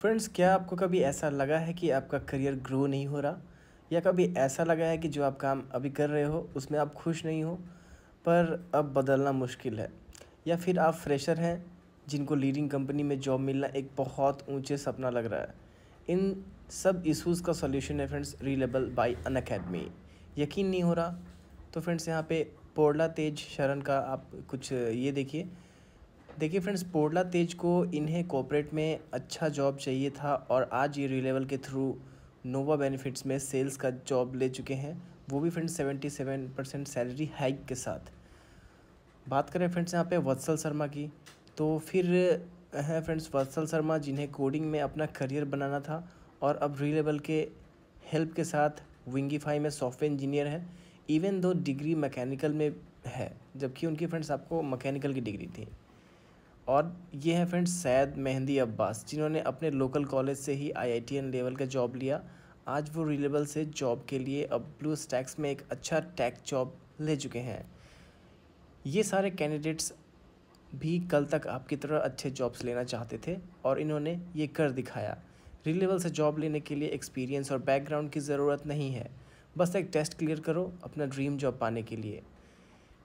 friends क्या आपको कभी ऐसा लगा है कि आपका करियर ग्रो नहीं हो रहा या कभी ऐसा लगा है कि जो आप काम अभी कर रहे हो उसमें आप खुश नहीं हो पर अब बदलना मुश्किल है या फिर आप फ्रेशर हैं जिनको लीडिंग कंपनी में जॉब मिलना एक बहुत ऊंचे सपना लग रहा है इन सब इश्यूज़ का सॉल्यूशन है फ्रेंड्स रीलेबल बाय अन अकेडमी यकीन नहीं हो रहा तो फ्रेंड्स यहाँ पे पोड़ला तेज शरण का आप कुछ ये देखिए देखिए फ्रेंड्स पोडला तेज को इन्हें कॉपरेट में अच्छा जॉब चाहिए था और आज ये रिलेवल के थ्रू नोवा बेनिफिट्स में सेल्स का जॉब ले चुके हैं वो भी friends seventy seven percent salary hike के साथ बात करें फ्रेंड्स यहाँ पे वत्सल शर्मा की तो फिर हैं फ्रेंड्स वत्सल शर्मा जिन्हें कोडिंग में अपना करियर बनाना था और अब रिलेवल के हेल्प के साथ विंगीफाई में सॉफ्टवेयर इंजीनियर हैं इवन दो डिग्री मैकेनिकल में है जबकि उनकी फ्रेंड्स आपको मैकेनिकल की डिग्री थी और ये हैं फ्रेंड्स सैद मेहंदी अब्बास जिन्होंने अपने लोकल कॉलेज से ही आई लेवल का जॉब लिया आज वो रिलेबल से जॉब के लिए अब ब्लू स्टैक्स में एक अच्छा टैक जॉब ले चुके हैं ये सारे कैंडिडेट्स भी कल तक आपकी तरह अच्छे जॉब्स लेना चाहते थे और इन्होंने ये कर दिखाया रिलेबल से जॉब लेने के लिए एक्सपीरियंस और बैकग्राउंड की ज़रूरत नहीं है बस एक टेस्ट क्लियर करो अपना ड्रीम जॉब पाने के लिए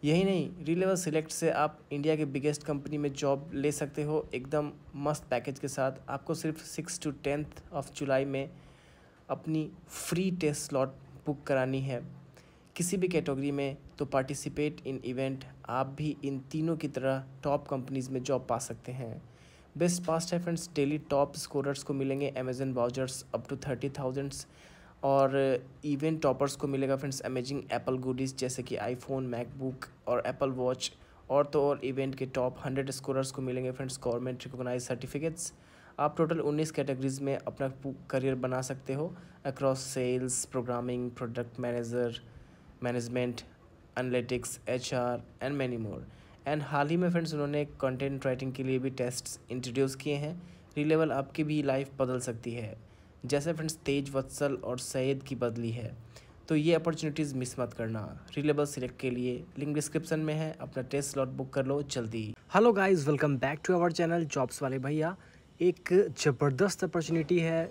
यही नहीं रीलेवल सिलेक्ट से आप इंडिया के बिगेस्ट कंपनी में जॉब ले सकते हो एकदम मस्त पैकेज के साथ आपको सिर्फ six to tenth of July में अपनी फ्री टेस्ट स्लॉट बुक करानी है किसी भी कैटेगरी में तो पार्टिसिपेट इन इवेंट आप भी इन तीनों की तरह टॉप कंपनीज में जॉब पा सकते हैं बेस्ट पास्ट है फ्रेंड्स डेली टॉप स्कोरर्स को मिलेंगे Amazon vouchers up to thirty thousands और इवन टॉपर्स को मिलेगा फ्रेंड्स अमेजिंग एप्पल गुडीज़ जैसे कि आईफोन मैकबुक और एप्पल वॉच और तो और इवेंट के टॉप हंड्रेड स्कोरर्स को मिलेंगे फ्रेंड्स गवर्नमेंट रिकोगनाइज सर्टिफिकेट्स आप टोटल उन्नीस कैटेगरीज में अपना करियर बना सकते हो across sales programming product manager management analytics H R and many more and हाल ही में फ्रेंड्स उन्होंने कंटेंट राइटिंग के लिए भी टेस्ट इंट्रोड्यूस किए हैं रिलेवल आपकी भी लाइफ बदल सकती है जैसे फ्रेंड्स तेज वत्सल और सैद की बदली है तो ये अपॉर्चुनिटीज़ मिस मत करना रिलेबल सिलेक्ट के लिए लिंक डिस्क्रिप्शन में है अपना टेस्ट स्लॉट बुक कर लो जल्दी hello guys welcome back to our channel jobs वाले भैया एक ज़बरदस्त अपॉर्चुनिटी है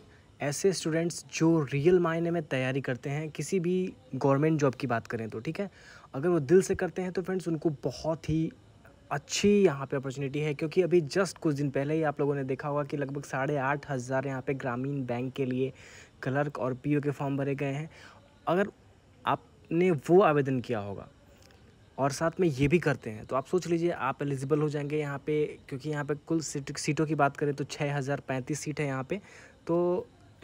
ऐसे स्टूडेंट्स जो रियल मायने में तैयारी करते हैं किसी भी गवर्नमेंट जॉब की बात करें तो ठीक है अगर वो दिल से करते हैं तो फ्रेंड्स उनको बहुत ही अच्छी यहाँ पे अपॉर्चुनिटी है क्योंकि अभी जस्ट कुछ दिन पहले ही आप लोगों ने देखा होगा कि लगभग साढ़े आठ हज़ार यहाँ पर ग्रामीण बैंक के लिए क्लर्क और पीओ के फॉर्म भरे गए हैं अगर आपने वो आवेदन किया होगा और साथ में ये भी करते हैं तो आप सोच लीजिए आप एलिजिबल हो जाएंगे यहाँ पे क्योंकि यहाँ पे कुल सीट सीटों की बात करें तो छः हज़ार पैंतीस सीट है यहाँ पे तो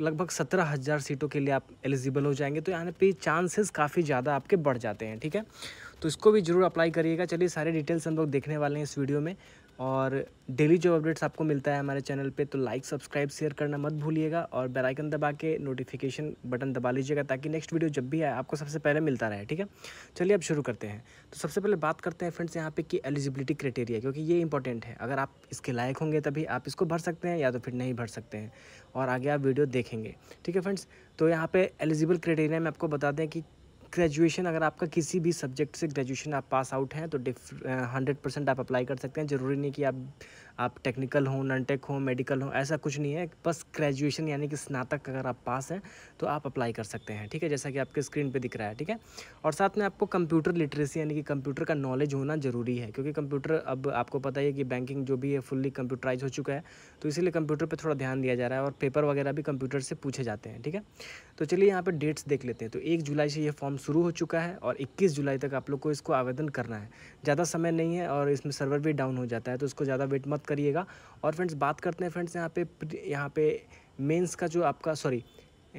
लगभग सत्रह हज़ार सीटों के लिए आप एलिजिबल हो जाएंगे तो यहाँ पे चांसेस काफ़ी ज़्यादा आपके बढ़ जाते हैं ठीक है तो इसको भी ज़रूर अप्लाई करिएगा चलिए सारे डिटेल्स हम लोग देखने वाले हैं इस वीडियो में और डेली जो अपडेट्स आपको मिलता है हमारे चैनल पे तो लाइक सब्सक्राइब शेयर करना मत भूलिएगा और बेल आइकन दबा के नोटिफिकेशन बटन दबा लीजिएगा ताकि नेक्स्ट वीडियो जब भी आए आपको सबसे पहले मिलता रहे ठीक है चलिए अब शुरू करते हैं तो सबसे पहले बात करते हैं फ्रेंड्स यहाँ पे कि एलिजिबिलिटी क्राइटेरिया क्योंकि ये इंपॉर्टेंट है अगर आप इसके लायक होंगे तभी आप इसको भर सकते हैं या तो फिर नहीं भर सकते हैं और आगे आप वीडियो देखेंगे ठीक है फ्रेंड्स तो यहाँ पर एलिजिबल क्राइटेरिया में आपको बता दें कि ग्रेजुएशन अगर आपका किसी भी सब्जेक्ट से ग्रेजुएशन आप पास आउट हैं तो डिफ हंड्रेड परसेंट आप अप्लाई कर सकते हैं ज़रूरी नहीं कि आप आप टेक्निकल हो नॉन टेक हो मेडिकल हों ऐसा कुछ नहीं है बस ग्रेजुएशन यानी कि स्नातक अगर आप पास हैं तो आप अप्लाई कर सकते हैं ठीक है जैसा कि आपके स्क्रीन पे दिख रहा है ठीक है और साथ में आपको कंप्यूटर लिटरेसी यानी कि कंप्यूटर का नॉलेज होना ज़रूरी है क्योंकि कंप्यूटर अब आपको पता ही है कि बैंकिंग जो भी है फुल्ली कंप्यूटराइज हो चुका है तो इसीलिए कंप्यूटर पर थोड़ा ध्यान दिया जा रहा है और पेपर वगैरह भी कंप्यूटर से पूछे जाते हैं ठीक है तो चलिए यहाँ पर डेट्स देख लेते हैं तो एक जुलाई से यह फॉर्म काम शुरू हो चुका है और 21 जुलाई तक आप लोग को इसको आवेदन करना है ज़्यादा समय नहीं है और इसमें सर्वर भी डाउन हो जाता है तो इसको ज़्यादा वेट मत करिएगा और फ्रेंड्स बात करते हैं फ्रेंड्स यहाँ पे यहाँ पे मेंस का जो आपका सॉरी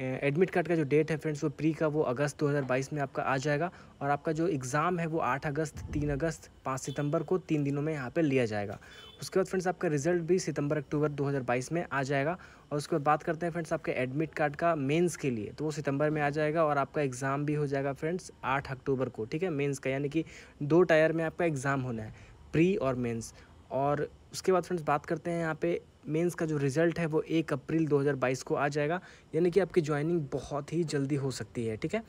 एडमिट कार्ड का जो डेट है फ्रेंड्स वो प्री का वो अगस्त 2022 में आपका आ जाएगा और आपका जो एग्ज़ाम है वो 8 अगस्त 3 अगस्त 5 सितंबर को तीन दिनों में यहाँ पे लिया जाएगा उसके बाद फ्रेंड्स आपका रिजल्ट भी सितंबर अक्टूबर 2022 में आ जाएगा और उसके बाद बात करते हैं फ्रेंड्स आपके एडमिट कार्ड का मेंस के लिए तो वो सितंबर में आ जाएगा और आपका एग्ज़ाम भी हो जाएगा फ्रेंड्स आठ अक्टूबर को ठीक है मेन्स का यानी कि दो टायर में आपका एग्ज़ाम होना है प्री और मेन्स और उसके बाद फ्रेंड्स बात करते हैं यहाँ पे मेंस का जो रिज़ल्ट है वो एक अप्रैल 2022 को आ जाएगा यानी कि आपकी ज्वाइनिंग बहुत ही जल्दी हो सकती है ठीक है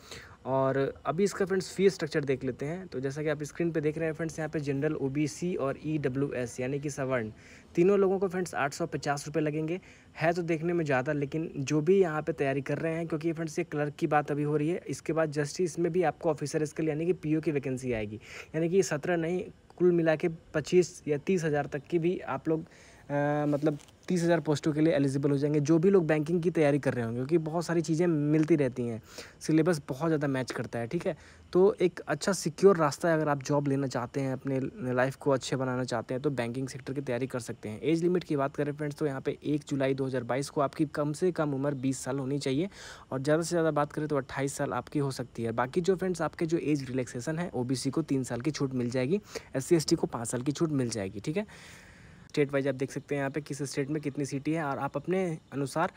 और अभी इसका फ्रेंड्स फी स्ट्रक्चर देख लेते हैं तो जैसा कि आप स्क्रीन पे देख रहे हैं फ्रेंड्स यहाँ पे जनरल ओबीसी और ईडब्ल्यूएस e यानी कि सवर्ण तीनों लोगों को फ्रेंड्स आठ सौ पचास रुपये लगेंगे है तो देखने में ज़्यादा लेकिन जो भी यहाँ पे तैयारी कर रहे हैं क्योंकि फ्रेंड्स ये क्लर्क की बात अभी हो रही है इसके बाद जस्टिस में भी आपको ऑफिसर स्किल यानी कि पी की वैकेंसी आएगी यानी कि सत्रह नहीं कुल मिला के पच्चीस या तीस हज़ार तक की भी आप लोग मतलब तीस हज़ार पोस्टों के लिए एलिजिबल हो जाएंगे जो भी लोग बैंकिंग की तैयारी कर रहे होंगे क्योंकि बहुत सारी चीज़ें मिलती रहती हैं सिलेबस बहुत ज़्यादा मैच करता है ठीक है तो एक अच्छा सिक्योर रास्ता है अगर आप जॉब लेना चाहते हैं अपने लाइफ को अच्छे बनाना चाहते हैं तो बैंकिंग सेक्टर की तैयारी कर सकते हैं एज लिमिट की बात करें फ्रेंड्स तो यहाँ पर एक जुलाई दो को आपकी कम से कम उम्र बीस साल होनी चाहिए और ज़्यादा से ज़्यादा बात करें तो अट्ठाईस साल आपकी हो सकती है बाकी जो फ्रेंड्स आपके जो एज रिलैक्सेशन है ओ को तीन साल की छूट मिल जाएगी एस सी को पाँच साल की छूट मिल जाएगी ठीक है स्टेट वाइज आप देख सकते हैं यहाँ पे किस स्टेट में कितनी सिटी है और आप अपने अनुसार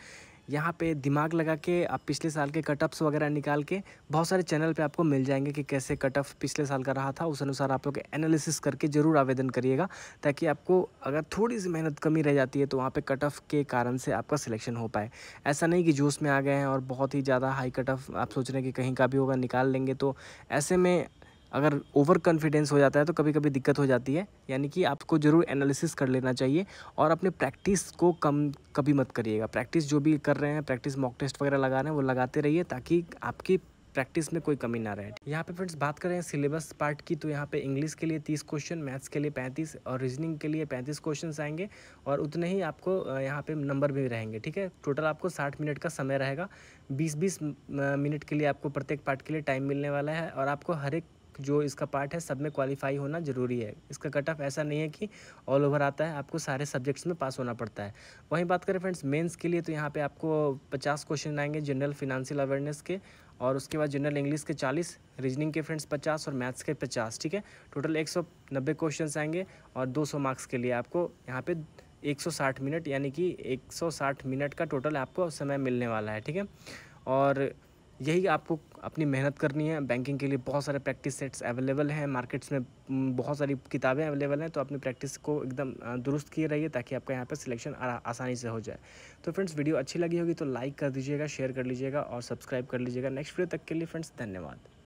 यहाँ पे दिमाग लगा के आप पिछले साल के कटअप्स वगैरह निकाल के बहुत सारे चैनल पे आपको मिल जाएंगे कि कैसे कटअप पिछले साल का रहा था उस अनुसार आप लोग एनालिसिस करके ज़रूर आवेदन करिएगा ताकि आपको अगर थोड़ी सी मेहनत कमी रह जाती है तो वहाँ पे कटअप के कारण से आपका सिलेक्शन हो पाए ऐसा नहीं कि जोश में आ गए हैं और बहुत ही ज़्यादा हाई कटअप आप सोच रहे हैं कि कहीं का भी होगा निकाल लेंगे तो ऐसे में अगर ओवर कॉन्फिडेंस हो जाता है तो कभी कभी दिक्कत हो जाती है यानी कि आपको ज़रूर एनालिसिस कर लेना चाहिए और अपने प्रैक्टिस को कम कभी मत करिएगा प्रैक्टिस जो भी कर रहे हैं प्रैक्टिस मॉक टेस्ट वगैरह लगा रहे हैं वो लगाते रहिए ताकि आपकी प्रैक्टिस में कोई कमी ना रहे यहाँ पे फ्रेंड्स बात करें सिलेबस पार्ट की तो यहाँ पे इंग्लिश के लिए तीस क्वेश्चन मैथ्स के लिए पैंतीस और रीजनिंग के लिए पैंतीस क्वेश्चन आएंगे और उतने ही आपको यहाँ पे नंबर भी रहेंगे ठीक है टोटल आपको साठ मिनट का समय रहेगा बीस बीस मिनट के लिए आपको प्रत्येक पार्ट के लिए टाइम मिलने वाला है और आपको हर एक जो इसका पार्ट है सब में क्वालिफाई होना ज़रूरी है इसका कट ऑफ ऐसा नहीं है कि ऑल ओवर आता है आपको सारे सब्जेक्ट्स में पास होना पड़ता है वहीं बात करें फ्रेंड्स मेंस के लिए तो यहाँ पे आपको 50 क्वेश्चन आएंगे जनरल फिनंशियल अवेयरनेस के और उसके बाद जनरल इंग्लिश के 40 रीजनिंग के फ्रेंड्स पचास और मैथ्स के पचास ठीक है टोटल एक क्वेश्चन आएंगे और दो मार्क्स के लिए आपको यहाँ पर 160 मिनट यानी कि 160 मिनट का टोटल आपको समय मिलने वाला है ठीक है और यही आपको अपनी मेहनत करनी है बैंकिंग के लिए बहुत सारे प्रैक्टिस सेट्स अवेलेबल हैं मार्केट्स में बहुत सारी किताबें अवेलेबल हैं तो अपनी प्रैक्टिस को एकदम दुरुस्त किए रहिए ताकि आपका यहाँ पर सिलेक्शन आसानी से हो जाए तो फ्रेंड्स वीडियो अच्छी लगी होगी तो लाइक कर दीजिएगा शेयर कर लीजिएगा और सब्सक्राइब कर लीजिएगा नेक्स्ट वीडियो तक के लिए फ्रेंड्स धन्यवाद